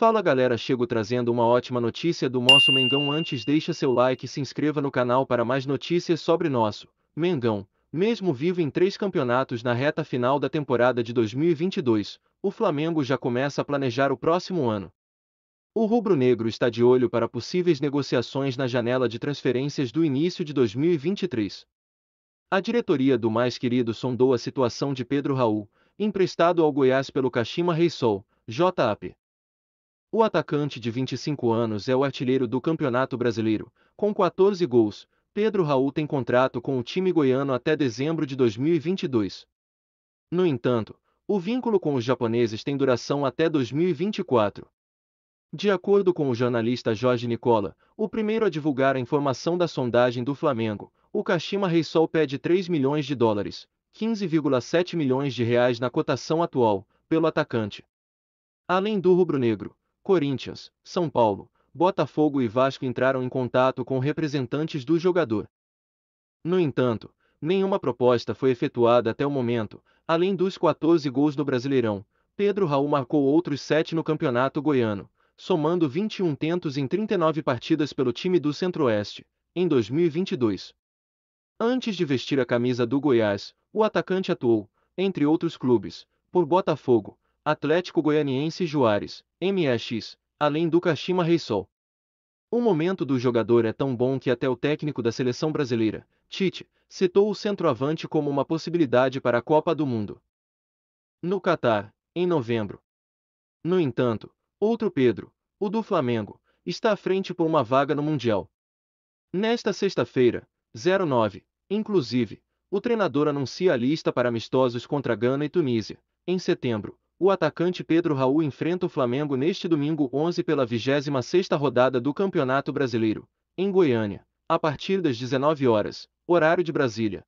Fala galera, chego trazendo uma ótima notícia do nosso Mengão. Antes deixa seu like e se inscreva no canal para mais notícias sobre nosso Mengão. Mesmo vivo em três campeonatos na reta final da temporada de 2022, o Flamengo já começa a planejar o próximo ano. O rubro-negro está de olho para possíveis negociações na janela de transferências do início de 2023. A diretoria do mais querido sondou a situação de Pedro Raul, emprestado ao Goiás pelo Kashima Reysol, JAP. O atacante de 25 anos é o artilheiro do Campeonato Brasileiro, com 14 gols. Pedro Raul tem contrato com o time goiano até dezembro de 2022. No entanto, o vínculo com os japoneses tem duração até 2024. De acordo com o jornalista Jorge Nicola, o primeiro a divulgar a informação da sondagem do Flamengo, o Kashima Reysol pede 3 milhões de dólares, 15,7 milhões de reais na cotação atual, pelo atacante. Além do rubro-negro, Corinthians, São Paulo, Botafogo e Vasco entraram em contato com representantes do jogador. No entanto, nenhuma proposta foi efetuada até o momento, além dos 14 gols do Brasileirão. Pedro Raul marcou outros 7 no Campeonato Goiano, somando 21 tentos em 39 partidas pelo time do Centro-Oeste, em 2022. Antes de vestir a camisa do Goiás, o atacante atuou, entre outros clubes, por Botafogo, Atlético Goianiense Juárez, MSX, além do Kashima Reysol. O momento do jogador é tão bom que até o técnico da seleção brasileira, Tite, citou o centroavante como uma possibilidade para a Copa do Mundo. No Catar, em novembro. No entanto, outro Pedro, o do Flamengo, está à frente por uma vaga no Mundial. Nesta sexta-feira, 09, inclusive, o treinador anuncia a lista para amistosos contra Gana e Tunísia, em setembro, o atacante Pedro Raul enfrenta o Flamengo neste domingo 11 pela 26ª rodada do Campeonato Brasileiro, em Goiânia, a partir das 19 horas, horário de Brasília.